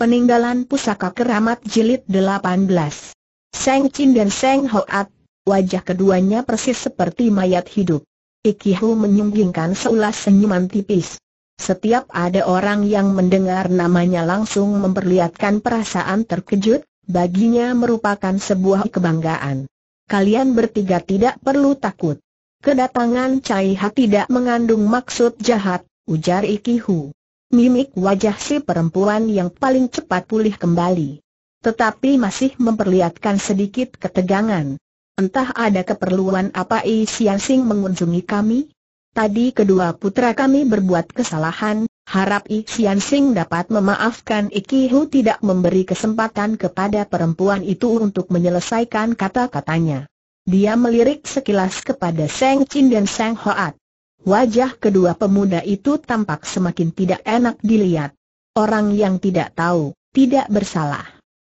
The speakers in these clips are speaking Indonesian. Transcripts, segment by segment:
Peninggalan Pusaka Keramat Jilid 18 Seng Chin dan Seng Hoat, wajah keduanya persis seperti mayat hidup. Ikihu menyunggingkan seulas senyuman tipis. Setiap ada orang yang mendengar namanya langsung memperlihatkan perasaan terkejut, baginya merupakan sebuah kebanggaan. Kalian bertiga tidak perlu takut. Kedatangan Cai Ha tidak mengandung maksud jahat, ujar Ikihu mimik wajah si perempuan yang paling cepat pulih kembali. Tetapi masih memperlihatkan sedikit ketegangan. Entah ada keperluan apa I Sian Sing mengunjungi kami? Tadi kedua putra kami berbuat kesalahan, harap I Sian Sing dapat memaafkan Iki Hu tidak memberi kesempatan kepada perempuan itu untuk menyelesaikan kata-katanya. Dia melirik sekilas kepada Seng Chin dan Seng Hoat. Wajah kedua pemuda itu tampak semakin tidak enak dilihat. Orang yang tidak tahu, tidak bersalah.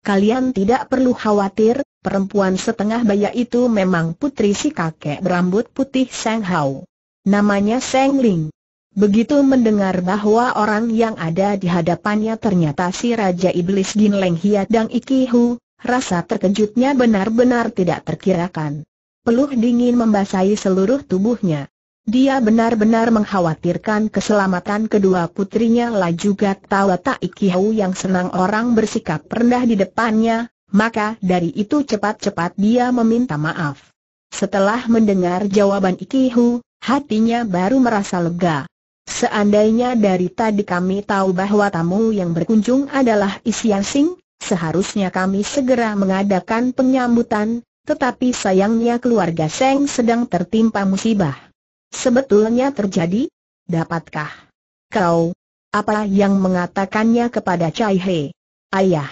Kalian tidak perlu khawatir, perempuan setengah baya itu memang putri si kakek berambut putih Seng Hao. Namanya Seng Ling. Begitu mendengar bahwa orang yang ada di hadapannya ternyata si Raja Iblis Gin Leng Hiat dan Iki Hu, rasa terkejutnya benar-benar tidak terkirakan. Peluh dingin membasahi seluruh tubuhnya. Dia benar-benar mengkhawatirkan keselamatan kedua putrinya lah juga tawa tak ikiau yang senang orang bersikap rendah di depannya, maka dari itu cepat-cepat dia meminta maaf. Setelah mendengar jawaban Ikihu, hatinya baru merasa lega. Seandainya dari tadi kami tahu bahwa tamu yang berkunjung adalah Isian Sing, seharusnya kami segera mengadakan penyambutan, tetapi sayangnya keluarga Seng sedang tertimpa musibah sebetulnya terjadi? Dapatkah kau apa yang mengatakannya kepada Cai He? Ayah,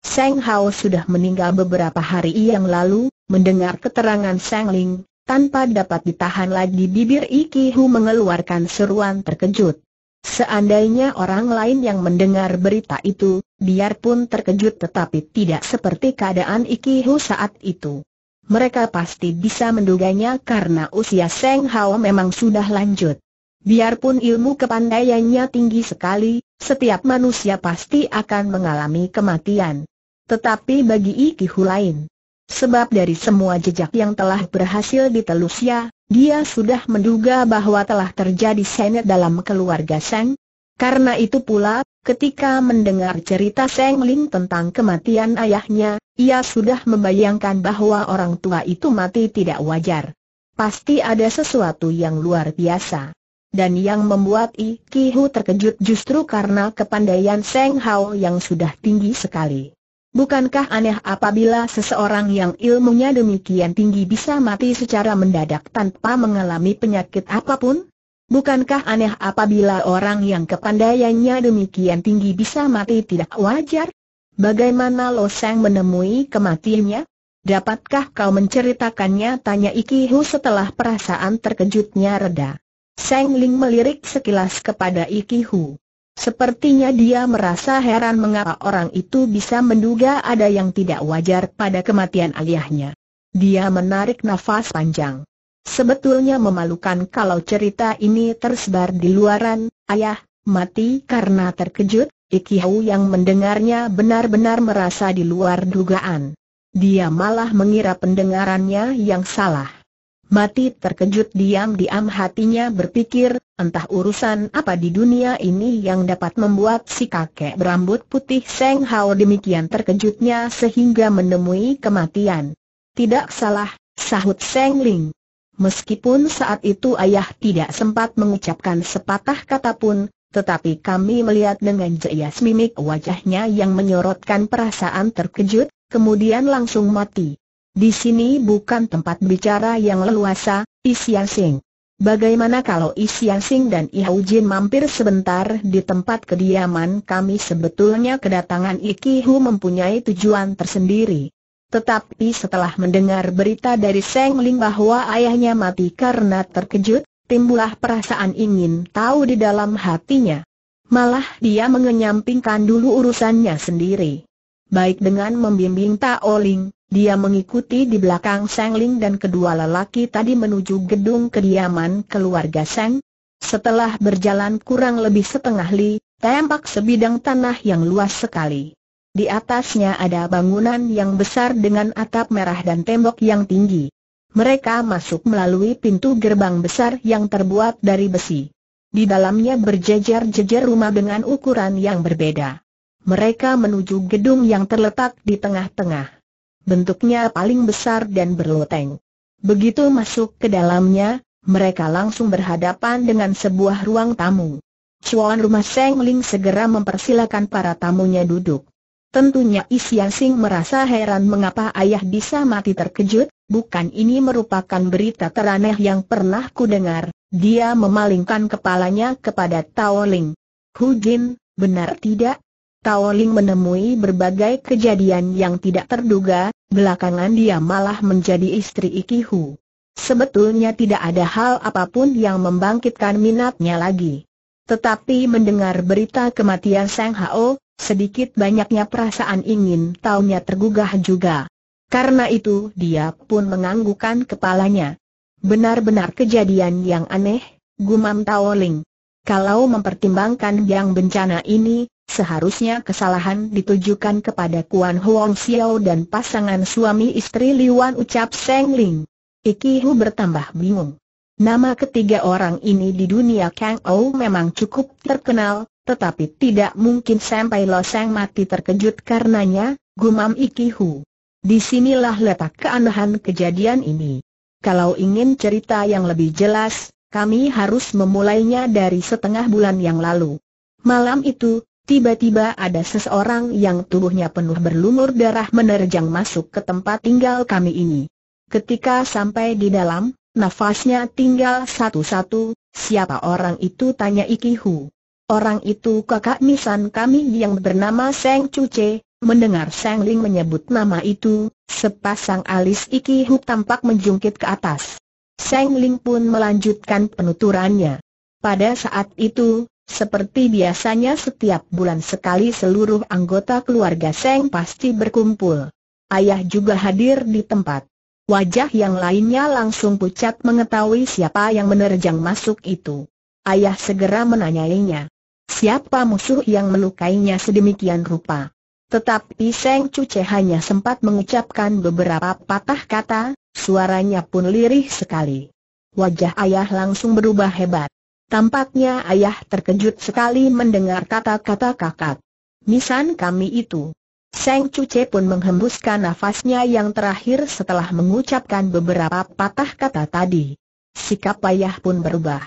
Seng Hao sudah meninggal beberapa hari yang lalu, mendengar keterangan Seng Ling, tanpa dapat ditahan lagi bibir Iki Hu mengeluarkan seruan terkejut. Seandainya orang lain yang mendengar berita itu, biarpun terkejut tetapi tidak seperti keadaan Iki Hu saat itu mereka pasti bisa menduganya karena usia Seng Hao memang sudah lanjut. Biarpun ilmu kepandaiannya tinggi sekali, setiap manusia pasti akan mengalami kematian. Tetapi bagi Ikihu lain. Sebab dari semua jejak yang telah berhasil ditelusia, dia sudah menduga bahwa telah terjadi senet dalam keluarga Seng, karena itu pula, ketika mendengar cerita Seng Ling tentang kematian ayahnya, ia sudah membayangkan bahwa orang tua itu mati tidak wajar. Pasti ada sesuatu yang luar biasa. Dan yang membuat I Kihu terkejut justru karena kepandaian Seng Hao yang sudah tinggi sekali. Bukankah aneh apabila seseorang yang ilmunya demikian tinggi bisa mati secara mendadak tanpa mengalami penyakit apapun? Bukankah aneh apabila orang yang kepandaiannya demikian tinggi bisa mati tidak wajar? Bagaimana Lo Seng menemui kematiannya? Dapatkah kau menceritakannya? Tanya Iki Hu setelah perasaan terkejutnya reda. Seng Ling melirik sekilas kepada Iki Hu. Sepertinya dia merasa heran mengapa orang itu bisa menduga ada yang tidak wajar pada kematian ayahnya. Dia menarik nafas panjang. Sebetulnya memalukan kalau cerita ini tersebar di luaran, ayah, mati karena terkejut, Ikihau yang mendengarnya benar-benar merasa di luar dugaan. Dia malah mengira pendengarannya yang salah. Mati terkejut diam-diam hatinya berpikir, entah urusan apa di dunia ini yang dapat membuat si kakek berambut putih Seng Hao demikian terkejutnya sehingga menemui kematian. Tidak salah, sahut Seng Ling. Meskipun saat itu ayah tidak sempat mengucapkan sepatah kata pun, tetapi kami melihat dengan jelas mimik wajahnya yang menyorotkan perasaan terkejut, kemudian langsung mati. Di sini bukan tempat bicara yang leluasa, Isian Sing. Bagaimana kalau Isian Sing dan Ihau Jin mampir sebentar di tempat kediaman kami sebetulnya kedatangan Ikihu mempunyai tujuan tersendiri. Tetapi setelah mendengar berita dari Seng Ling bahwa ayahnya mati karena terkejut, timbulah perasaan ingin tahu di dalam hatinya. Malah dia mengenyampingkan dulu urusannya sendiri. Baik dengan membimbing Tao Ling, dia mengikuti di belakang Seng Ling dan kedua lelaki tadi menuju gedung kediaman keluarga Seng. Setelah berjalan kurang lebih setengah li, tampak sebidang tanah yang luas sekali. Di atasnya ada bangunan yang besar dengan atap merah dan tembok yang tinggi. Mereka masuk melalui pintu gerbang besar yang terbuat dari besi. Di dalamnya berjejer-jejer rumah dengan ukuran yang berbeda. Mereka menuju gedung yang terletak di tengah-tengah. Bentuknya paling besar dan berloteng. Begitu masuk ke dalamnya, mereka langsung berhadapan dengan sebuah ruang tamu. Cuan rumah Seng Ling segera mempersilakan para tamunya duduk. Tentunya Isian Sing merasa heran mengapa ayah bisa mati terkejut, bukan ini merupakan berita teraneh yang pernah kudengar. Dia memalingkan kepalanya kepada Tao Ling. Hu Jin, benar tidak? Tao Ling menemui berbagai kejadian yang tidak terduga, belakangan dia malah menjadi istri Iki Hu. Sebetulnya tidak ada hal apapun yang membangkitkan minatnya lagi. Tetapi mendengar berita kematian Sang Hao, Sedikit banyaknya perasaan ingin taunya tergugah juga. Karena itu dia pun menganggukkan kepalanya. Benar-benar kejadian yang aneh, gumam Taoling. Kalau mempertimbangkan yang bencana ini, seharusnya kesalahan ditujukan kepada Kuan Huang Xiao dan pasangan suami istri Liwan ucap Seng Ling. Iki Hu bertambah bingung. Nama ketiga orang ini di dunia Kang Ou memang cukup terkenal, tetapi tidak mungkin sampai Loseng mati terkejut karenanya, gumam Ikihu. Disinilah letak keanehan kejadian ini. Kalau ingin cerita yang lebih jelas, kami harus memulainya dari setengah bulan yang lalu. Malam itu, tiba-tiba ada seseorang yang tubuhnya penuh berlumur darah menerjang masuk ke tempat tinggal kami ini. Ketika sampai di dalam, nafasnya tinggal satu-satu, siapa orang itu tanya Ikihu. Orang itu kakak nisan kami yang bernama Seng Cuce, mendengar Seng Ling menyebut nama itu, sepasang alis Iki Hu tampak menjungkit ke atas. Seng Ling pun melanjutkan penuturannya. Pada saat itu, seperti biasanya setiap bulan sekali seluruh anggota keluarga Seng pasti berkumpul. Ayah juga hadir di tempat. Wajah yang lainnya langsung pucat mengetahui siapa yang menerjang masuk itu. Ayah segera menanyainya siapa musuh yang melukainya sedemikian rupa. Tetapi Seng Cuce hanya sempat mengucapkan beberapa patah kata, suaranya pun lirih sekali. Wajah ayah langsung berubah hebat. Tampaknya ayah terkejut sekali mendengar kata-kata kakak. Nisan kami itu. Seng Cuce pun menghembuskan nafasnya yang terakhir setelah mengucapkan beberapa patah kata tadi. Sikap ayah pun berubah.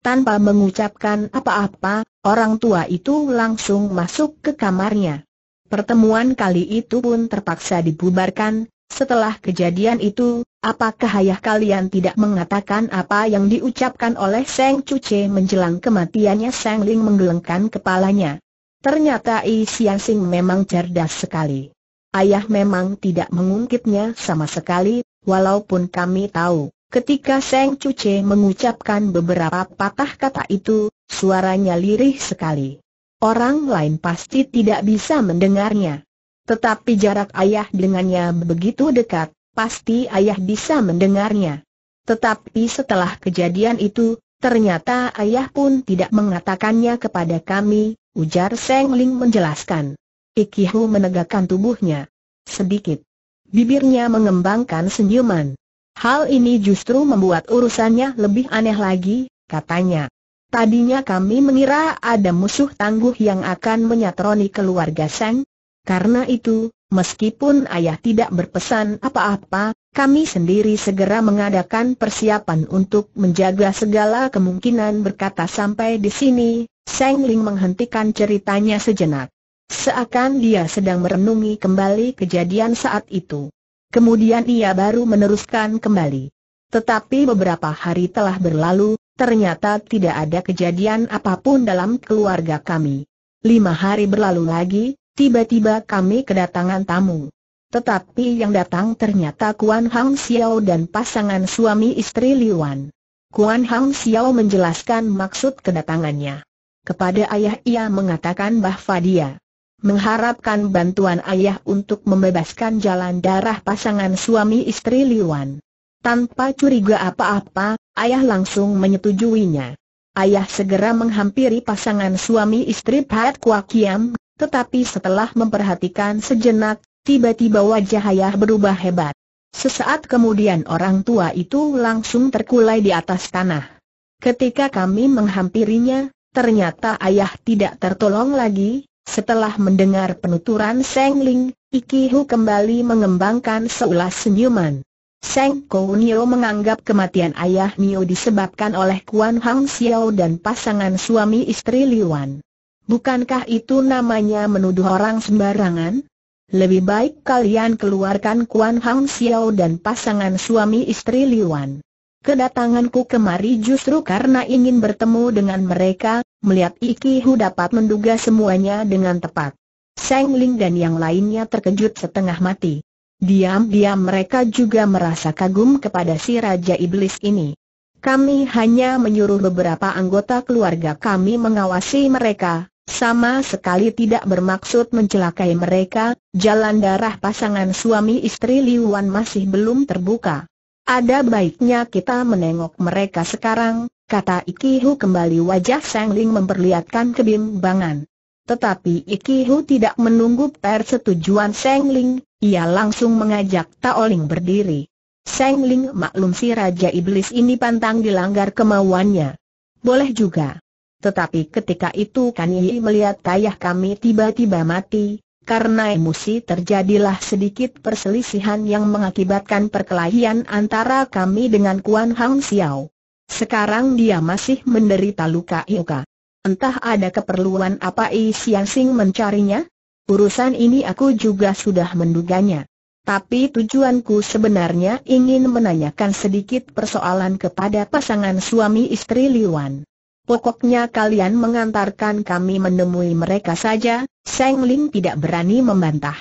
Tanpa mengucapkan apa-apa, orang tua itu langsung masuk ke kamarnya. Pertemuan kali itu pun terpaksa dibubarkan, setelah kejadian itu, apakah ayah kalian tidak mengatakan apa yang diucapkan oleh Seng Cuce menjelang kematiannya Seng Ling menggelengkan kepalanya. Ternyata I Siang Sing memang cerdas sekali. Ayah memang tidak mengungkitnya sama sekali, walaupun kami tahu Ketika Seng Cuce mengucapkan beberapa patah kata itu, suaranya lirih sekali. Orang lain pasti tidak bisa mendengarnya. Tetapi jarak ayah dengannya begitu dekat, pasti ayah bisa mendengarnya. Tetapi setelah kejadian itu, ternyata ayah pun tidak mengatakannya kepada kami, ujar Seng Ling menjelaskan. Ikihu menegakkan tubuhnya. Sedikit. Bibirnya mengembangkan senyuman. Hal ini justru membuat urusannya lebih aneh lagi, katanya. Tadinya kami mengira ada musuh tangguh yang akan menyatroni keluarga Seng. Karena itu, meskipun ayah tidak berpesan apa-apa, kami sendiri segera mengadakan persiapan untuk menjaga segala kemungkinan berkata sampai di sini, Seng Ling menghentikan ceritanya sejenak. Seakan dia sedang merenungi kembali kejadian saat itu. Kemudian ia baru meneruskan kembali. Tetapi beberapa hari telah berlalu, ternyata tidak ada kejadian apapun dalam keluarga kami. Lima hari berlalu lagi, tiba-tiba kami kedatangan tamu. Tetapi yang datang ternyata Kuan Hang Xiao dan pasangan suami istri Liwan. Kuan Hang Xiao menjelaskan maksud kedatangannya. Kepada ayah ia mengatakan bahwa dia mengharapkan bantuan ayah untuk membebaskan jalan darah pasangan suami istri Liwan. Tanpa curiga apa-apa, ayah langsung menyetujuinya. Ayah segera menghampiri pasangan suami istri Pat Kiam, tetapi setelah memperhatikan sejenak, tiba-tiba wajah ayah berubah hebat. Sesaat kemudian orang tua itu langsung terkulai di atas tanah. Ketika kami menghampirinya, ternyata ayah tidak tertolong lagi, setelah mendengar penuturan Seng Ling, Iki Hu kembali mengembangkan seulas senyuman. Seng Kou Nio menganggap kematian ayah Nio disebabkan oleh Kuan Hang Xiao dan pasangan suami istri Liwan. Bukankah itu namanya menuduh orang sembarangan? Lebih baik kalian keluarkan Kuan Hang Xiao dan pasangan suami istri Liwan. Kedatanganku kemari justru karena ingin bertemu dengan mereka, melihat Iki Hu dapat menduga semuanya dengan tepat. Seng Ling dan yang lainnya terkejut setengah mati. Diam-diam mereka juga merasa kagum kepada si Raja Iblis ini. Kami hanya menyuruh beberapa anggota keluarga kami mengawasi mereka, sama sekali tidak bermaksud mencelakai mereka, jalan darah pasangan suami istri Liwan masih belum terbuka. Ada baiknya kita menengok mereka sekarang, kata Ikihu kembali wajah Sang Ling memperlihatkan kebimbangan. Tetapi Ikihu tidak menunggu persetujuan Sang Ling, ia langsung mengajak Taoling berdiri. Sang Ling maklum si Raja Iblis ini pantang dilanggar kemauannya. Boleh juga. Tetapi ketika itu Kan Yi melihat ayah kami tiba-tiba mati, karena emosi terjadilah sedikit perselisihan yang mengakibatkan perkelahian antara kami dengan Kuan Hang Xiao. Sekarang dia masih menderita luka luka Entah ada keperluan apa I Yang Sing mencarinya? Urusan ini aku juga sudah menduganya. Tapi tujuanku sebenarnya ingin menanyakan sedikit persoalan kepada pasangan suami istri Liwan. Pokoknya kalian mengantarkan kami menemui mereka saja, Seng Ling tidak berani membantah.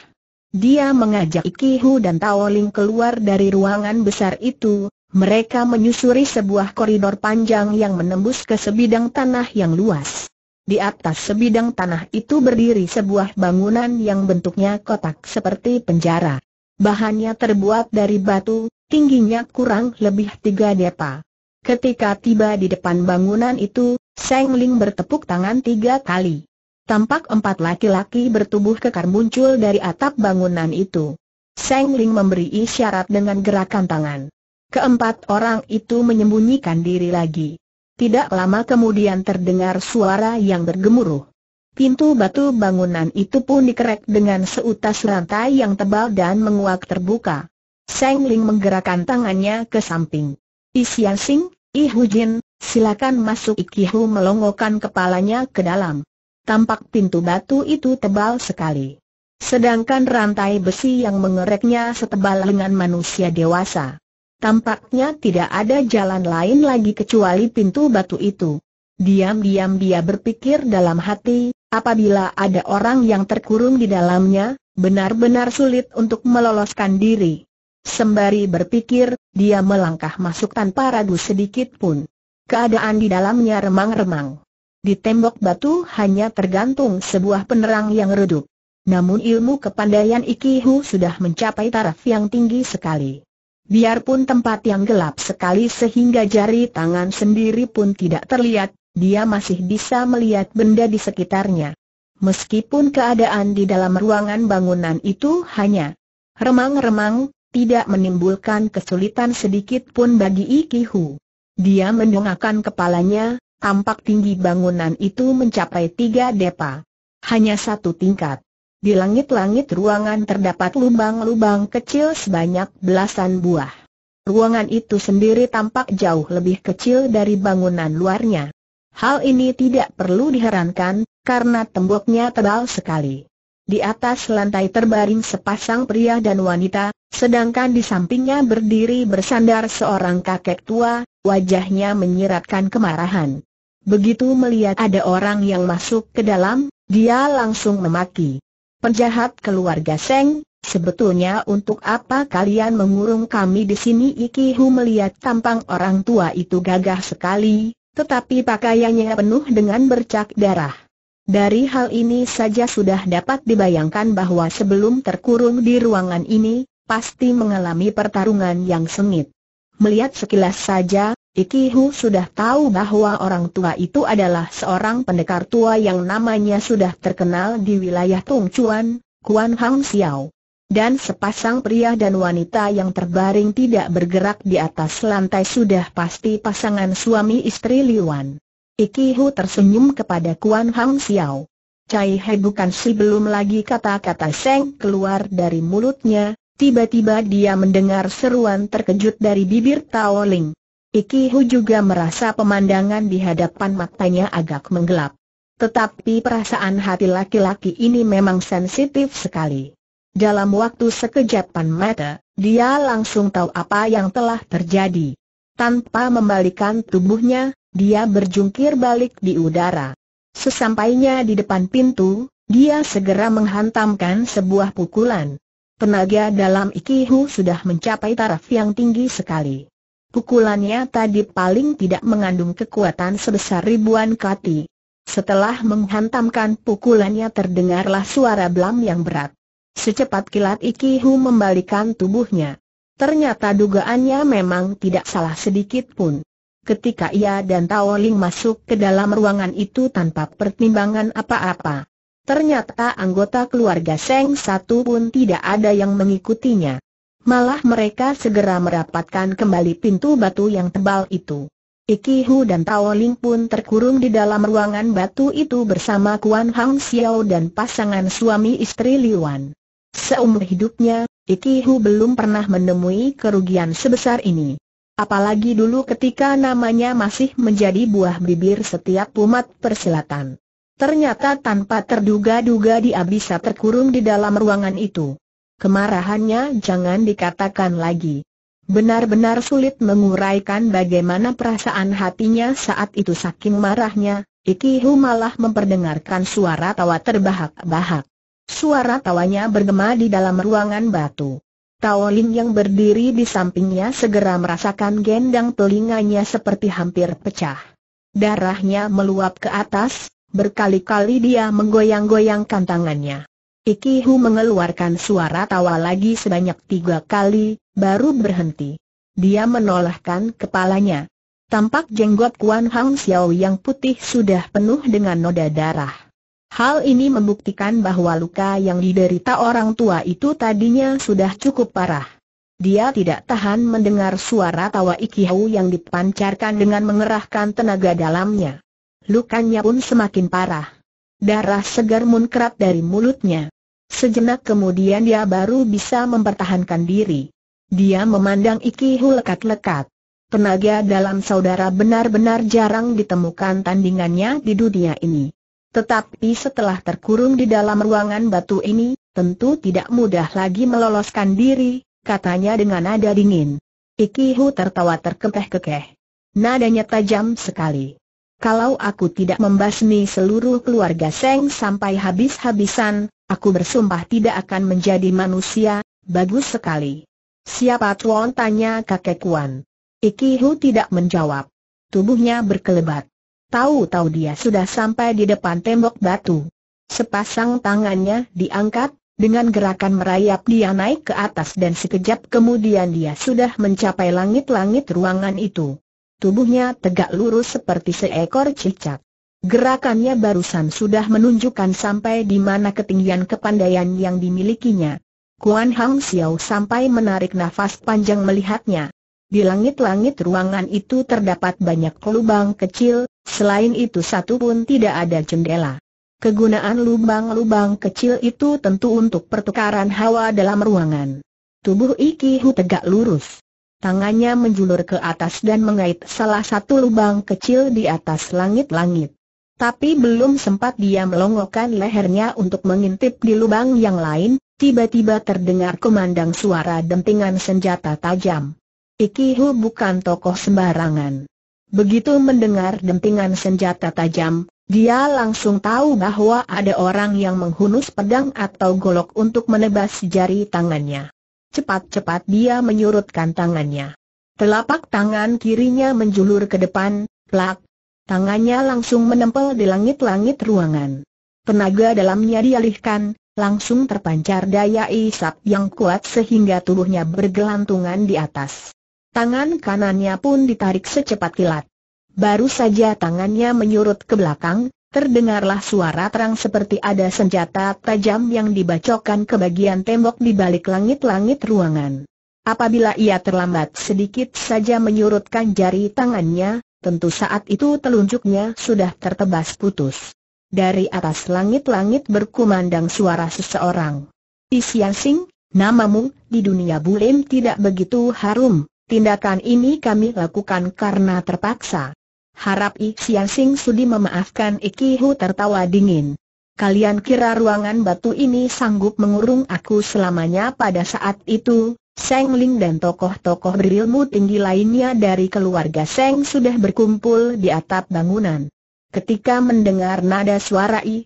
Dia mengajak Iki Hu dan Tao Ling keluar dari ruangan besar itu, mereka menyusuri sebuah koridor panjang yang menembus ke sebidang tanah yang luas. Di atas sebidang tanah itu berdiri sebuah bangunan yang bentuknya kotak seperti penjara. Bahannya terbuat dari batu, tingginya kurang lebih tiga depa. Ketika tiba di depan bangunan itu, Seng Ling bertepuk tangan tiga kali. Tampak empat laki-laki bertubuh kekar muncul dari atap bangunan itu. Seng Ling memberi isyarat dengan gerakan tangan. Keempat orang itu menyembunyikan diri lagi. Tidak lama kemudian terdengar suara yang bergemuruh. Pintu batu bangunan itu pun dikerek dengan seutas rantai yang tebal dan menguak terbuka. Seng Ling menggerakkan tangannya ke samping. Isian Sing, Ihujin, silakan masuk Ikihu melongokkan kepalanya ke dalam. Tampak pintu batu itu tebal sekali. Sedangkan rantai besi yang mengereknya setebal lengan manusia dewasa. Tampaknya tidak ada jalan lain lagi kecuali pintu batu itu. Diam-diam dia berpikir dalam hati, apabila ada orang yang terkurung di dalamnya, benar-benar sulit untuk meloloskan diri. Sembari berpikir, dia melangkah masuk tanpa ragu sedikit pun. Keadaan di dalamnya remang-remang. Di tembok batu hanya tergantung sebuah penerang yang redup. Namun ilmu kepandaian Ikihu sudah mencapai taraf yang tinggi sekali. Biarpun tempat yang gelap sekali sehingga jari tangan sendiri pun tidak terlihat, dia masih bisa melihat benda di sekitarnya. Meskipun keadaan di dalam ruangan bangunan itu hanya remang-remang, tidak menimbulkan kesulitan sedikit pun bagi Iki Hu. Dia mendongakkan kepalanya, tampak tinggi bangunan itu mencapai tiga depa. Hanya satu tingkat. Di langit-langit ruangan terdapat lubang-lubang kecil sebanyak belasan buah. Ruangan itu sendiri tampak jauh lebih kecil dari bangunan luarnya. Hal ini tidak perlu diherankan, karena temboknya tebal sekali. Di atas lantai terbaring sepasang pria dan wanita, sedangkan di sampingnya berdiri bersandar seorang kakek tua, wajahnya menyiratkan kemarahan. Begitu melihat ada orang yang masuk ke dalam, dia langsung memaki. Penjahat keluarga Seng, sebetulnya untuk apa kalian mengurung kami di sini? Ikihu melihat tampang orang tua itu gagah sekali, tetapi pakaiannya penuh dengan bercak darah. Dari hal ini saja sudah dapat dibayangkan bahwa sebelum terkurung di ruangan ini, pasti mengalami pertarungan yang sengit. Melihat sekilas saja, Iki Hu sudah tahu bahwa orang tua itu adalah seorang pendekar tua yang namanya sudah terkenal di wilayah Tung Chuan, Kuan Hang Xiao. Dan sepasang pria dan wanita yang terbaring tidak bergerak di atas lantai sudah pasti pasangan suami istri Liwan. Ikihu tersenyum kepada Kuan Hang Xiao. Cai He bukan si belum lagi kata-kata Seng keluar dari mulutnya, tiba-tiba dia mendengar seruan terkejut dari bibir Tao Ling. Ikihu juga merasa pemandangan di hadapan matanya agak menggelap. Tetapi perasaan hati laki-laki ini memang sensitif sekali. Dalam waktu sekejapan mata, dia langsung tahu apa yang telah terjadi. Tanpa membalikan tubuhnya, dia berjungkir balik di udara. Sesampainya di depan pintu, dia segera menghantamkan sebuah pukulan. Tenaga dalam Ikihu sudah mencapai taraf yang tinggi sekali. Pukulannya tadi paling tidak mengandung kekuatan sebesar ribuan kati. Setelah menghantamkan pukulannya terdengarlah suara blam yang berat. Secepat kilat Ikihu membalikan tubuhnya. Ternyata dugaannya memang tidak salah sedikit pun ketika ia dan Tao Ling masuk ke dalam ruangan itu tanpa pertimbangan apa-apa. Ternyata anggota keluarga Seng satu pun tidak ada yang mengikutinya. Malah mereka segera merapatkan kembali pintu batu yang tebal itu. Ikihu dan Tao Ling pun terkurung di dalam ruangan batu itu bersama Kuan Hang Xiao dan pasangan suami istri Liwan. Seumur hidupnya, Ikihu belum pernah menemui kerugian sebesar ini. Apalagi dulu ketika namanya masih menjadi buah bibir setiap umat persilatan. Ternyata tanpa terduga-duga dia bisa terkurung di dalam ruangan itu. Kemarahannya jangan dikatakan lagi. Benar-benar sulit menguraikan bagaimana perasaan hatinya saat itu saking marahnya, Ikihu malah memperdengarkan suara tawa terbahak-bahak. Suara tawanya bergema di dalam ruangan batu. Tao yang berdiri di sampingnya segera merasakan gendang telinganya seperti hampir pecah. Darahnya meluap ke atas, berkali-kali dia menggoyang-goyangkan tangannya. Ikihu mengeluarkan suara tawa lagi sebanyak tiga kali, baru berhenti. Dia menolakkan kepalanya. Tampak jenggot Kuan Hang Xiao yang putih sudah penuh dengan noda darah. Hal ini membuktikan bahwa luka yang diderita orang tua itu tadinya sudah cukup parah. Dia tidak tahan mendengar suara tawa Ikihau yang dipancarkan dengan mengerahkan tenaga dalamnya. Lukanya pun semakin parah. Darah segar muncrat dari mulutnya. Sejenak kemudian dia baru bisa mempertahankan diri. Dia memandang Ikihu lekat-lekat. Tenaga dalam saudara benar-benar jarang ditemukan tandingannya di dunia ini. Tetapi setelah terkurung di dalam ruangan batu ini, tentu tidak mudah lagi meloloskan diri, katanya dengan nada dingin. Ikihu tertawa terkekeh-kekeh. Nadanya tajam sekali. Kalau aku tidak membasmi seluruh keluarga Seng sampai habis-habisan, aku bersumpah tidak akan menjadi manusia, bagus sekali. Siapa Tuan tanya kakek Kuan. Ikihu tidak menjawab. Tubuhnya berkelebat. Tahu-tahu dia sudah sampai di depan tembok batu. Sepasang tangannya diangkat, dengan gerakan merayap dia naik ke atas dan sekejap kemudian dia sudah mencapai langit-langit ruangan itu. Tubuhnya tegak lurus seperti seekor cicak. Gerakannya barusan sudah menunjukkan sampai di mana ketinggian kepandaian yang dimilikinya. Kuan Hang Xiao sampai menarik nafas panjang melihatnya. Di langit-langit ruangan itu terdapat banyak lubang kecil, Selain itu satu pun tidak ada jendela. Kegunaan lubang-lubang kecil itu tentu untuk pertukaran hawa dalam ruangan. Tubuh Ikihu tegak lurus. Tangannya menjulur ke atas dan mengait salah satu lubang kecil di atas langit-langit. Tapi belum sempat dia melongokkan lehernya untuk mengintip di lubang yang lain, tiba-tiba terdengar kumandang suara dentingan senjata tajam. Ikihu bukan tokoh sembarangan. Begitu mendengar dentingan senjata tajam, dia langsung tahu bahwa ada orang yang menghunus pedang atau golok untuk menebas jari tangannya. Cepat-cepat dia menyurutkan tangannya. Telapak tangan kirinya menjulur ke depan, plak. Tangannya langsung menempel di langit-langit ruangan. Tenaga dalamnya dialihkan, langsung terpancar daya isap yang kuat sehingga tubuhnya bergelantungan di atas tangan kanannya pun ditarik secepat kilat. Baru saja tangannya menyurut ke belakang, terdengarlah suara terang seperti ada senjata tajam yang dibacokan ke bagian tembok di balik langit-langit ruangan. Apabila ia terlambat sedikit saja menyurutkan jari tangannya, tentu saat itu telunjuknya sudah tertebas putus. Dari atas langit-langit berkumandang suara seseorang. Isyasing, namamu di dunia bulim tidak begitu harum, Tindakan ini kami lakukan karena terpaksa. Harap I Sian Sing sudi memaafkan Iki Hu tertawa dingin. Kalian kira ruangan batu ini sanggup mengurung aku selamanya pada saat itu? Seng Ling dan tokoh-tokoh berilmu tinggi lainnya dari keluarga Seng sudah berkumpul di atap bangunan. Ketika mendengar nada suara I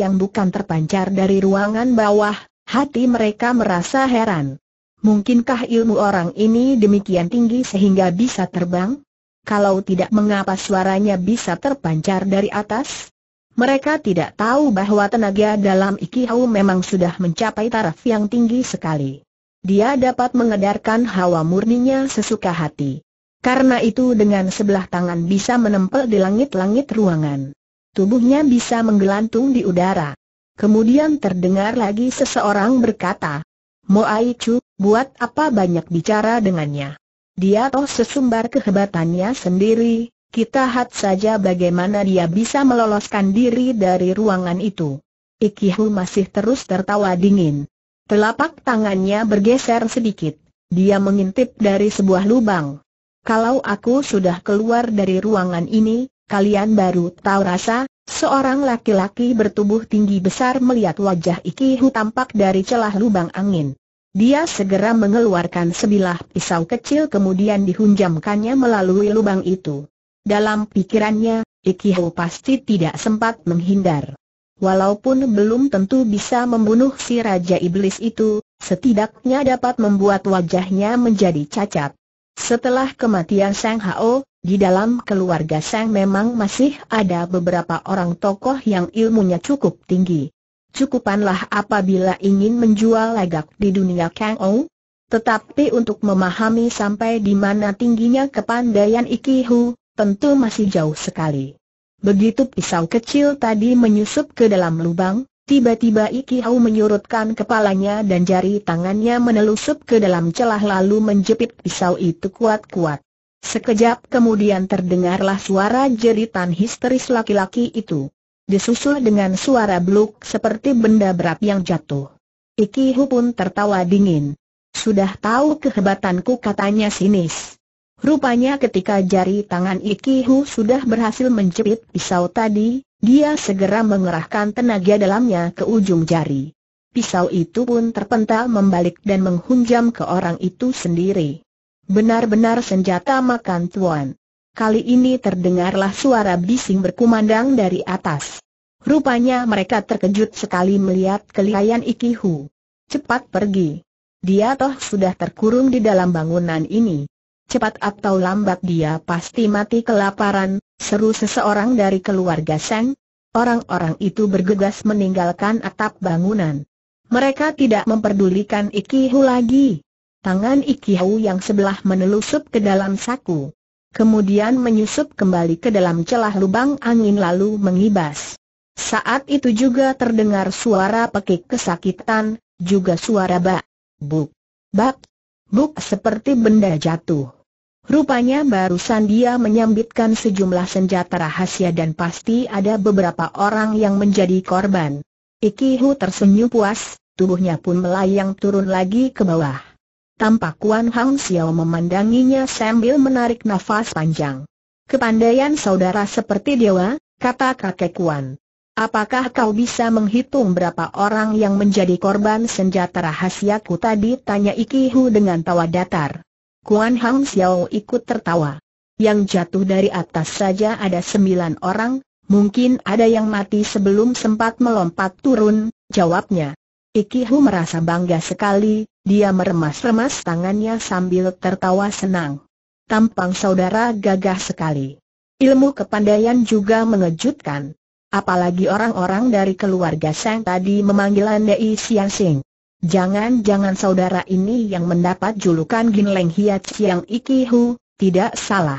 yang bukan terpancar dari ruangan bawah, hati mereka merasa heran. Mungkinkah ilmu orang ini demikian tinggi sehingga bisa terbang? Kalau tidak mengapa suaranya bisa terpancar dari atas? Mereka tidak tahu bahwa tenaga dalam iki hau memang sudah mencapai taraf yang tinggi sekali. Dia dapat mengedarkan hawa murninya sesuka hati. Karena itu dengan sebelah tangan bisa menempel di langit-langit ruangan. Tubuhnya bisa menggelantung di udara. Kemudian terdengar lagi seseorang berkata, Moai Chu, buat apa banyak bicara dengannya? Dia toh sesumbar kehebatannya sendiri, kita hat saja bagaimana dia bisa meloloskan diri dari ruangan itu. Ikihu masih terus tertawa dingin. Telapak tangannya bergeser sedikit. Dia mengintip dari sebuah lubang. Kalau aku sudah keluar dari ruangan ini, kalian baru tahu rasa, Seorang laki-laki bertubuh tinggi besar melihat wajah Ikihu tampak dari celah lubang angin. Dia segera mengeluarkan sebilah pisau kecil kemudian dihunjamkannya melalui lubang itu. Dalam pikirannya, Ikihu pasti tidak sempat menghindar. Walaupun belum tentu bisa membunuh si Raja Iblis itu, setidaknya dapat membuat wajahnya menjadi cacat. Setelah kematian Sang Hao, di dalam keluarga Sang memang masih ada beberapa orang tokoh yang ilmunya cukup tinggi. Cukupanlah apabila ingin menjual legak di dunia Kang Ou. Tetapi untuk memahami sampai di mana tingginya kepandaian Iki Hu, tentu masih jauh sekali. Begitu pisau kecil tadi menyusup ke dalam lubang, Tiba-tiba Iki Hau menyurutkan kepalanya dan jari tangannya menelusup ke dalam celah lalu menjepit pisau itu kuat-kuat. Sekejap kemudian terdengarlah suara jeritan histeris laki-laki itu. Disusul dengan suara bluk seperti benda berat yang jatuh. Iki Hau pun tertawa dingin. Sudah tahu kehebatanku katanya sinis. Rupanya ketika jari tangan Iki Hu sudah berhasil menjepit pisau tadi, dia segera mengerahkan tenaga dalamnya ke ujung jari. Pisau itu pun terpental membalik dan menghunjam ke orang itu sendiri. Benar-benar senjata makan tuan. Kali ini terdengarlah suara bising berkumandang dari atas. Rupanya mereka terkejut sekali melihat kelihayan Ikihu. Cepat pergi. Dia toh sudah terkurung di dalam bangunan ini. Cepat atau lambat dia pasti mati kelaparan, Seru seseorang dari keluarga Seng, orang-orang itu bergegas meninggalkan atap bangunan. Mereka tidak memperdulikan Ikihu lagi. Tangan Ikihu yang sebelah menelusup ke dalam saku. Kemudian menyusup kembali ke dalam celah lubang angin lalu mengibas. Saat itu juga terdengar suara pekik kesakitan, juga suara bak, buk, bak, buk seperti benda jatuh. Rupanya barusan dia menyambitkan sejumlah senjata rahasia dan pasti ada beberapa orang yang menjadi korban. Ikihu tersenyum puas, tubuhnya pun melayang turun lagi ke bawah. Tampak Kuan Hang Xiao memandanginya sambil menarik nafas panjang. Kepandaian saudara seperti dewa, kata kakek Kuan. Apakah kau bisa menghitung berapa orang yang menjadi korban senjata rahasiaku tadi? Tanya Ikihu dengan tawa datar. Kuan Hang Xiao ikut tertawa. Yang jatuh dari atas saja ada sembilan orang, mungkin ada yang mati sebelum sempat melompat turun, jawabnya. Ikihu merasa bangga sekali, dia meremas-remas tangannya sambil tertawa senang. Tampang saudara gagah sekali. Ilmu kepandaian juga mengejutkan. Apalagi orang-orang dari keluarga Sang tadi memanggil Andai Siang Sing. Jangan-jangan saudara ini yang mendapat julukan Ginleng Hiat Chiang Iki Hu, tidak salah.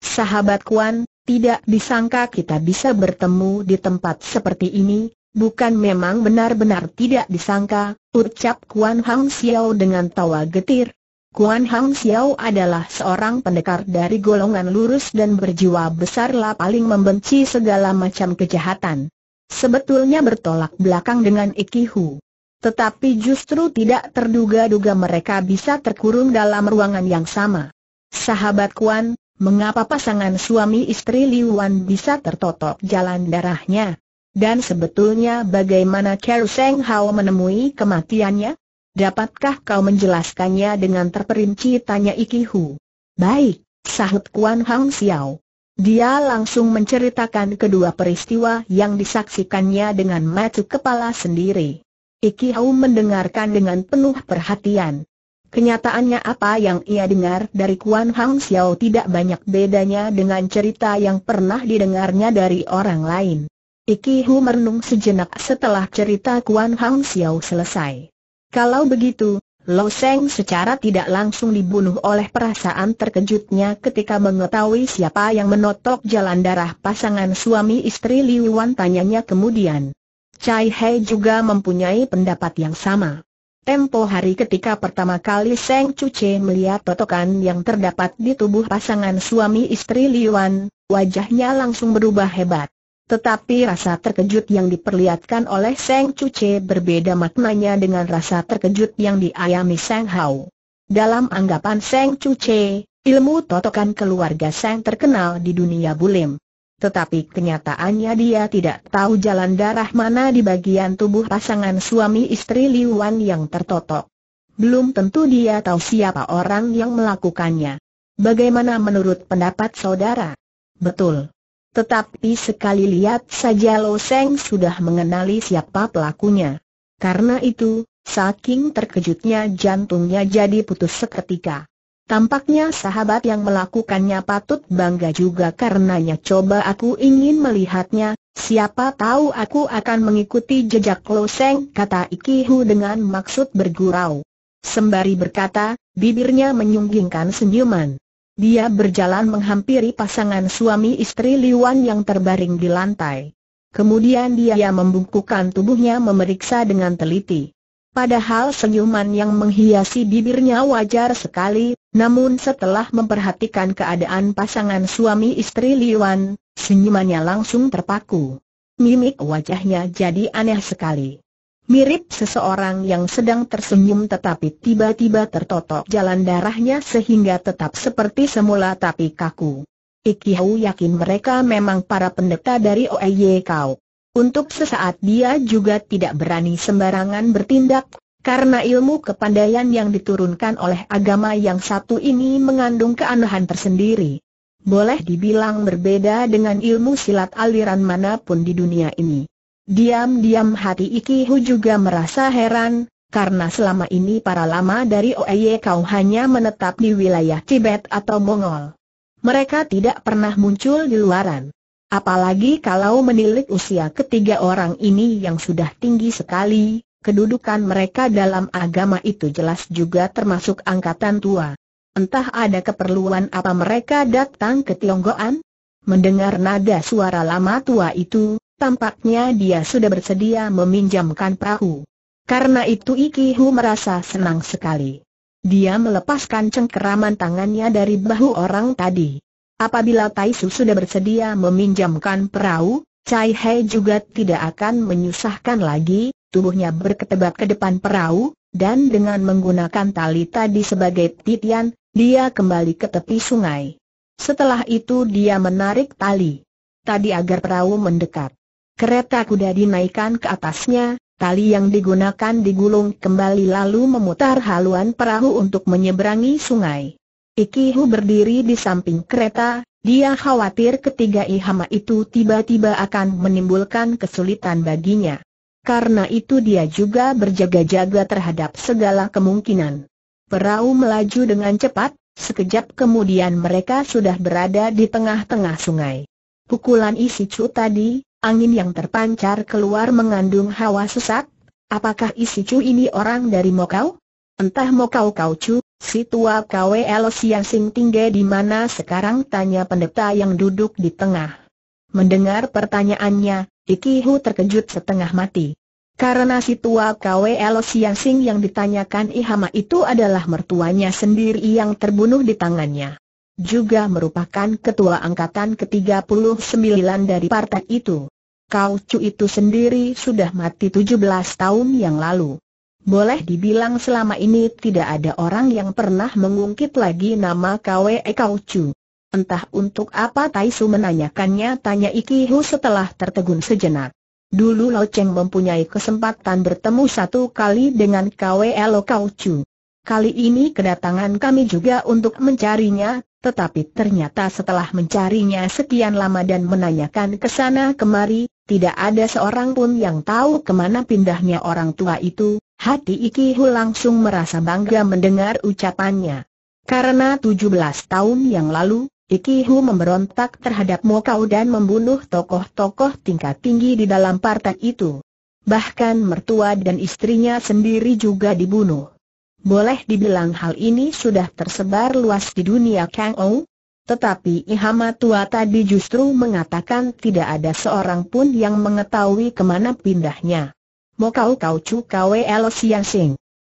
Sahabat Kuan, tidak disangka kita bisa bertemu di tempat seperti ini, bukan memang benar-benar tidak disangka, ucap Kuan Hang Xiao dengan tawa getir. Kuan Hang Xiao adalah seorang pendekar dari golongan lurus dan berjiwa besar lah paling membenci segala macam kejahatan. Sebetulnya bertolak belakang dengan Iki Hu. Tetapi justru tidak terduga-duga mereka bisa terkurung dalam ruangan yang sama. Sahabat Kuan, mengapa pasangan suami istri Wan bisa tertotok jalan darahnya? Dan sebetulnya bagaimana Ker Seng Hao menemui kematiannya? Dapatkah kau menjelaskannya dengan terperinci tanya Iki Hu. Baik, sahut Kuan Hang Xiao. Dia langsung menceritakan kedua peristiwa yang disaksikannya dengan mata kepala sendiri. Iki Hau mendengarkan dengan penuh perhatian. Kenyataannya apa yang ia dengar dari Kuan Hang Xiao tidak banyak bedanya dengan cerita yang pernah didengarnya dari orang lain. Iki Hu merenung sejenak setelah cerita Kuan Hang Xiao selesai. Kalau begitu, Lo Seng secara tidak langsung dibunuh oleh perasaan terkejutnya ketika mengetahui siapa yang menotok jalan darah pasangan suami istri Liu Wan tanyanya kemudian. Chai Hei juga mempunyai pendapat yang sama. Tempo hari ketika pertama kali Seng Cuce melihat totokan yang terdapat di tubuh pasangan suami istri Liwan, wajahnya langsung berubah hebat. Tetapi rasa terkejut yang diperlihatkan oleh Seng Cuce berbeda maknanya dengan rasa terkejut yang diayami Seng Hao. Dalam anggapan Seng Cuce, ilmu totokan keluarga Seng terkenal di dunia bulim tetapi kenyataannya dia tidak tahu jalan darah mana di bagian tubuh pasangan suami istri Liwan yang tertotok. Belum tentu dia tahu siapa orang yang melakukannya. Bagaimana menurut pendapat saudara? Betul. Tetapi sekali lihat saja Lo Seng sudah mengenali siapa pelakunya. Karena itu, saking terkejutnya jantungnya jadi putus seketika. Tampaknya sahabat yang melakukannya patut bangga juga karenanya coba aku ingin melihatnya, siapa tahu aku akan mengikuti jejak Loseng kata Ikihu dengan maksud bergurau. Sembari berkata, bibirnya menyunggingkan senyuman. Dia berjalan menghampiri pasangan suami istri Liwan yang terbaring di lantai. Kemudian dia membungkukan tubuhnya memeriksa dengan teliti. Padahal senyuman yang menghiasi bibirnya wajar sekali, namun setelah memperhatikan keadaan pasangan suami istri Liwan, senyumannya langsung terpaku. Mimik wajahnya jadi aneh sekali. Mirip seseorang yang sedang tersenyum tetapi tiba-tiba tertotok jalan darahnya sehingga tetap seperti semula tapi kaku. Ikihau yakin mereka memang para pendeta dari OEY Kau. Untuk sesaat dia juga tidak berani sembarangan bertindak, karena ilmu kepandaian yang diturunkan oleh agama yang satu ini mengandung keanehan tersendiri. Boleh dibilang berbeda dengan ilmu silat aliran manapun di dunia ini. Diam-diam hati Ikihu juga merasa heran, karena selama ini para lama dari Oeye kau hanya menetap di wilayah Tibet atau Mongol. Mereka tidak pernah muncul di luaran. Apalagi kalau menilik usia ketiga orang ini yang sudah tinggi sekali, kedudukan mereka dalam agama itu jelas juga termasuk angkatan tua. Entah ada keperluan apa mereka datang ke Tionggoan? Mendengar nada suara lama tua itu, tampaknya dia sudah bersedia meminjamkan perahu. Karena itu Iki Hu merasa senang sekali. Dia melepaskan cengkeraman tangannya dari bahu orang tadi. Apabila Taisu sudah bersedia meminjamkan perahu, Cai Hei juga tidak akan menyusahkan lagi, tubuhnya berketebak ke depan perahu, dan dengan menggunakan tali tadi sebagai titian, dia kembali ke tepi sungai. Setelah itu dia menarik tali. Tadi agar perahu mendekat. Kereta kuda dinaikkan ke atasnya, tali yang digunakan digulung kembali lalu memutar haluan perahu untuk menyeberangi sungai. Ikihu berdiri di samping kereta, dia khawatir ketiga Ihama itu tiba-tiba akan menimbulkan kesulitan baginya. Karena itu dia juga berjaga-jaga terhadap segala kemungkinan. Perahu melaju dengan cepat, sekejap kemudian mereka sudah berada di tengah-tengah sungai. Pukulan isi cu tadi, angin yang terpancar keluar mengandung hawa sesat, apakah isi cu ini orang dari Mokau? Entah Mokau Kau cu? Si tua KWL sing tinggi di mana sekarang tanya pendeta yang duduk di tengah. Mendengar pertanyaannya, Iki Hu terkejut setengah mati. Karena si tua KWL sing yang ditanyakan Ihama itu adalah mertuanya sendiri yang terbunuh di tangannya. Juga merupakan ketua angkatan ke-39 dari partai itu. Kau Chu itu sendiri sudah mati 17 tahun yang lalu. Boleh dibilang selama ini tidak ada orang yang pernah mengungkit lagi nama Kwe Kau Chu. Entah untuk apa Tai Su menanyakannya tanya Iki Hu setelah tertegun sejenak. Dulu Lo Cheng mempunyai kesempatan bertemu satu kali dengan Kwe Lo Kau Chu. Kali ini kedatangan kami juga untuk mencarinya, tetapi ternyata setelah mencarinya sekian lama dan menanyakan kesana kemari, tidak ada seorang pun yang tahu kemana pindahnya orang tua itu, hati Ikihu langsung merasa bangga mendengar ucapannya. Karena 17 tahun yang lalu, Ikihu memberontak terhadap Mokau dan membunuh tokoh-tokoh tingkat tinggi di dalam partai itu. Bahkan mertua dan istrinya sendiri juga dibunuh. Boleh dibilang hal ini sudah tersebar luas di dunia Kang Ou, tetapi Ihama tua tadi justru mengatakan tidak ada seorang pun yang mengetahui kemana pindahnya. Mokau kau cu kwel siang sing.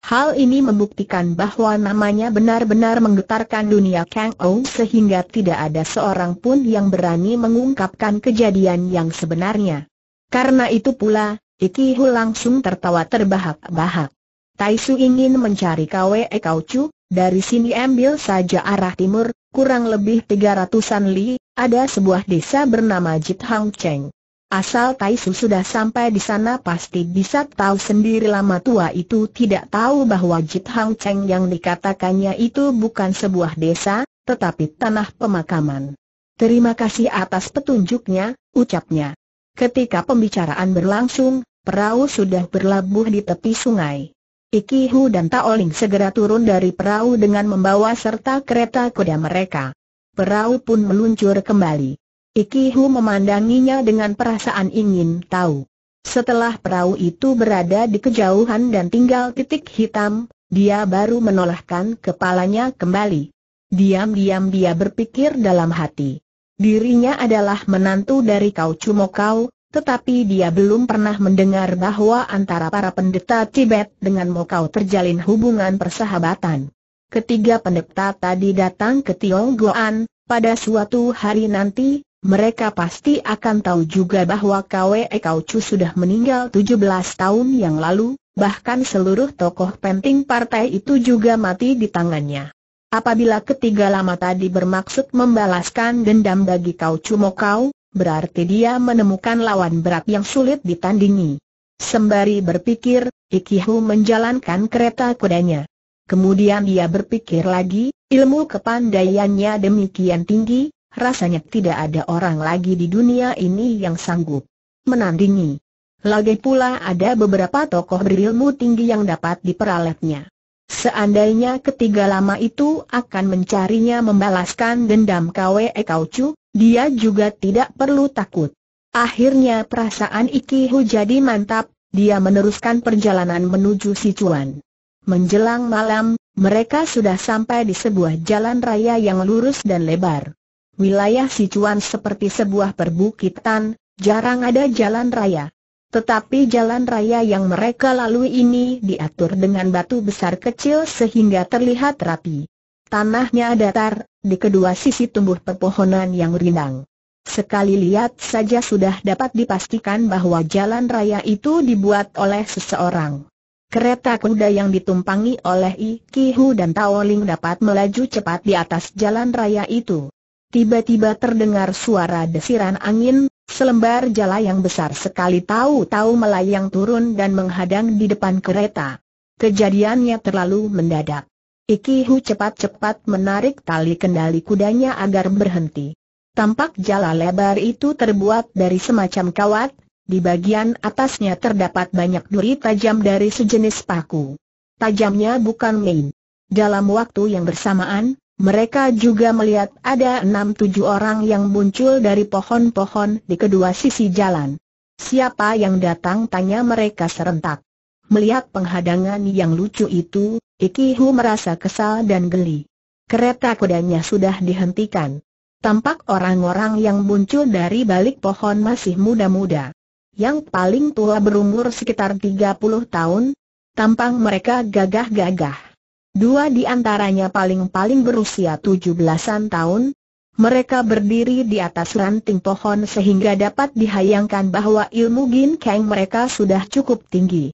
Hal ini membuktikan bahwa namanya benar-benar menggetarkan dunia Kang Ou sehingga tidak ada seorang pun yang berani mengungkapkan kejadian yang sebenarnya. Karena itu pula, Iki Hu langsung tertawa terbahak-bahak. Tai Su ingin mencari Kwe Kau Chu, dari sini ambil saja arah timur, kurang lebih tiga ratusan li, ada sebuah desa bernama Jit Hang Cheng. Asal Tai sudah sampai di sana pasti bisa tahu sendiri lama tua itu tidak tahu bahwa Jit Hang Cheng yang dikatakannya itu bukan sebuah desa, tetapi tanah pemakaman. Terima kasih atas petunjuknya, ucapnya. Ketika pembicaraan berlangsung, perahu sudah berlabuh di tepi sungai. Ikihu dan Taoling segera turun dari perahu dengan membawa serta kereta kuda mereka. Perahu pun meluncur kembali. Ikihu memandanginya dengan perasaan ingin tahu. Setelah perahu itu berada di kejauhan dan tinggal titik hitam, dia baru menolakkan kepalanya kembali. Diam-diam dia berpikir dalam hati. Dirinya adalah menantu dari Kau Cumokau, tetapi dia belum pernah mendengar bahwa antara para pendeta Tibet dengan Mokau terjalin hubungan persahabatan. Ketiga pendeta tadi datang ke Tionggoan, pada suatu hari nanti, mereka pasti akan tahu juga bahwa Kwe Kau sudah meninggal 17 tahun yang lalu, bahkan seluruh tokoh penting partai itu juga mati di tangannya. Apabila ketiga lama tadi bermaksud membalaskan dendam bagi Kau Mokau, berarti dia menemukan lawan berat yang sulit ditandingi. Sembari berpikir, Ikihu menjalankan kereta kudanya. Kemudian dia berpikir lagi, ilmu kepandaiannya demikian tinggi, rasanya tidak ada orang lagi di dunia ini yang sanggup menandingi. Lagi pula ada beberapa tokoh berilmu tinggi yang dapat diperalatnya. Seandainya ketiga lama itu akan mencarinya membalaskan dendam Kwe Kaucu, dia juga tidak perlu takut. Akhirnya perasaan Ikihu jadi mantap, dia meneruskan perjalanan menuju Sichuan. Menjelang malam, mereka sudah sampai di sebuah jalan raya yang lurus dan lebar. Wilayah Sichuan seperti sebuah perbukitan, jarang ada jalan raya. Tetapi jalan raya yang mereka lalui ini diatur dengan batu besar kecil sehingga terlihat rapi. Tanahnya datar, di kedua sisi tumbuh pepohonan yang rindang. Sekali lihat saja sudah dapat dipastikan bahwa jalan raya itu dibuat oleh seseorang. Kereta kuda yang ditumpangi oleh Ki Hu dan Taoling dapat melaju cepat di atas jalan raya itu. Tiba-tiba terdengar suara desiran angin, selembar jala yang besar sekali tahu-tahu melayang turun dan menghadang di depan kereta. Kejadiannya terlalu mendadak. Ikihu cepat-cepat menarik tali kendali kudanya agar berhenti. Tampak jala lebar itu terbuat dari semacam kawat, di bagian atasnya terdapat banyak duri tajam dari sejenis paku. Tajamnya bukan main. Dalam waktu yang bersamaan, mereka juga melihat ada enam tujuh orang yang muncul dari pohon-pohon di kedua sisi jalan. Siapa yang datang tanya mereka serentak. Melihat penghadangan yang lucu itu, Ikihu merasa kesal dan geli. Kereta kudanya sudah dihentikan. Tampak orang-orang yang muncul dari balik pohon masih muda-muda. Yang paling tua berumur sekitar 30 tahun, tampang mereka gagah-gagah. Dua di antaranya paling-paling berusia 17-an tahun, mereka berdiri di atas ranting pohon sehingga dapat dihayangkan bahwa ilmu Gin Kang mereka sudah cukup tinggi.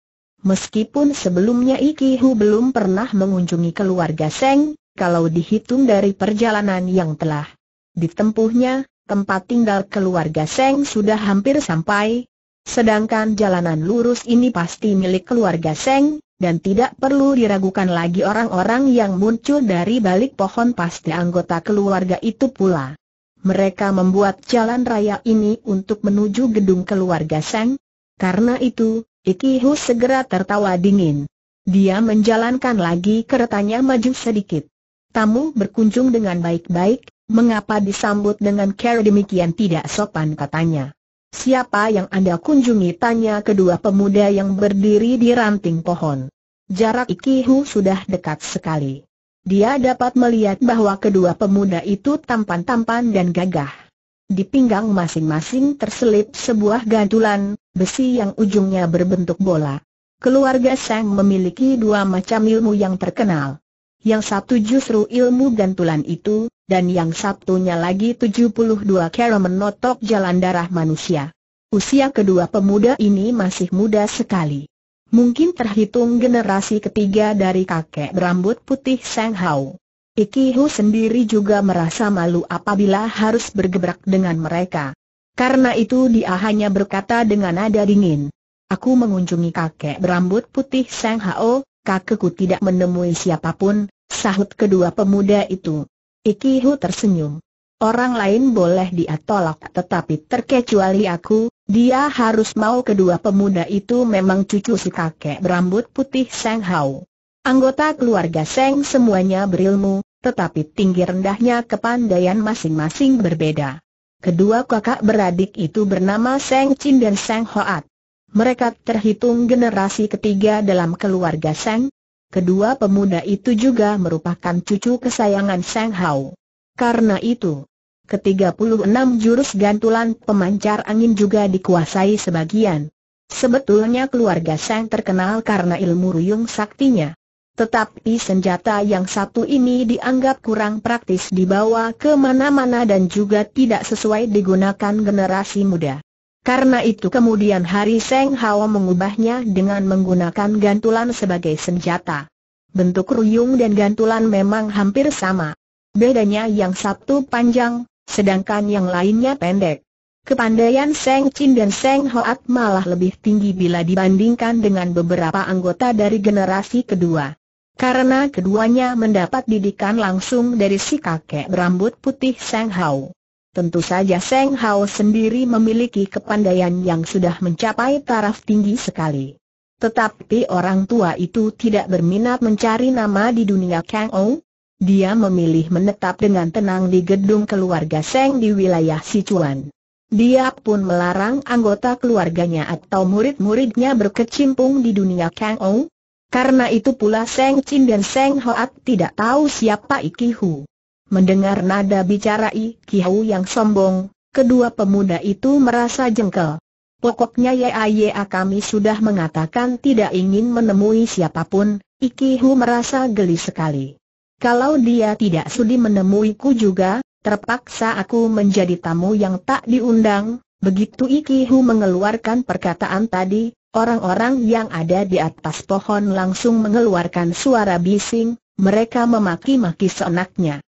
Meskipun sebelumnya Iki Hu belum pernah mengunjungi keluarga Seng, kalau dihitung dari perjalanan yang telah ditempuhnya, tempat tinggal keluarga Seng sudah hampir sampai, sedangkan jalanan lurus ini pasti milik keluarga Seng, dan tidak perlu diragukan lagi orang-orang yang muncul dari balik pohon pasti anggota keluarga itu pula. Mereka membuat jalan raya ini untuk menuju gedung keluarga Seng. Karena itu, Ikihu segera tertawa dingin. Dia menjalankan lagi keretanya maju sedikit. Tamu berkunjung dengan baik-baik, mengapa disambut dengan care demikian tidak sopan katanya. Siapa yang Anda kunjungi tanya kedua pemuda yang berdiri di ranting pohon. Jarak Ikihu sudah dekat sekali. Dia dapat melihat bahwa kedua pemuda itu tampan-tampan dan gagah. Di pinggang masing-masing terselip sebuah gantulan, besi yang ujungnya berbentuk bola. Keluarga Sang memiliki dua macam ilmu yang terkenal. Yang satu justru ilmu gantulan itu, dan yang satunya lagi 72 kera menotok jalan darah manusia. Usia kedua pemuda ini masih muda sekali. Mungkin terhitung generasi ketiga dari kakek berambut putih Sang Hao. Ikihu sendiri juga merasa malu apabila harus bergebrak dengan mereka. Karena itu dia hanya berkata dengan nada dingin. Aku mengunjungi kakek berambut putih Sang Hao, kakekku tidak menemui siapapun, sahut kedua pemuda itu. Ikihu tersenyum. Orang lain boleh dia tolak tetapi terkecuali aku, dia harus mau kedua pemuda itu memang cucu si kakek berambut putih Sang Hao. Anggota keluarga Seng semuanya berilmu, tetapi tinggi rendahnya kepandaian masing-masing berbeda. Kedua kakak beradik itu bernama Seng Chin dan Seng Hoat. Mereka terhitung generasi ketiga dalam keluarga Seng. Kedua pemuda itu juga merupakan cucu kesayangan Seng Hao. Karena itu, ketiga puluh enam jurus gantulan pemancar angin juga dikuasai sebagian. Sebetulnya keluarga Seng terkenal karena ilmu ruyung saktinya. Tetapi senjata yang satu ini dianggap kurang praktis dibawa ke mana-mana dan juga tidak sesuai digunakan generasi muda. Karena itu kemudian Hari Seng Hao mengubahnya dengan menggunakan gantulan sebagai senjata. Bentuk ruyung dan gantulan memang hampir sama. Bedanya yang satu panjang, sedangkan yang lainnya pendek. Kepandaian Seng Chin dan Seng Hoat malah lebih tinggi bila dibandingkan dengan beberapa anggota dari generasi kedua karena keduanya mendapat didikan langsung dari si kakek berambut putih Seng Hao. Tentu saja Seng Hao sendiri memiliki kepandaian yang sudah mencapai taraf tinggi sekali. Tetapi orang tua itu tidak berminat mencari nama di dunia Kang Ou. Dia memilih menetap dengan tenang di gedung keluarga Seng di wilayah Sichuan. Dia pun melarang anggota keluarganya atau murid-muridnya berkecimpung di dunia Kang Ou karena itu pula Seng Chin dan Seng Hoat tidak tahu siapa Iki Hu. Mendengar nada bicara Iki Hu yang sombong, kedua pemuda itu merasa jengkel. Pokoknya a kami sudah mengatakan tidak ingin menemui siapapun, Iki Hu merasa geli sekali. Kalau dia tidak sudi menemuiku juga, terpaksa aku menjadi tamu yang tak diundang, begitu Iki Hu mengeluarkan perkataan tadi, Orang-orang yang ada di atas pohon langsung mengeluarkan suara bising, mereka memaki-maki seenaknya.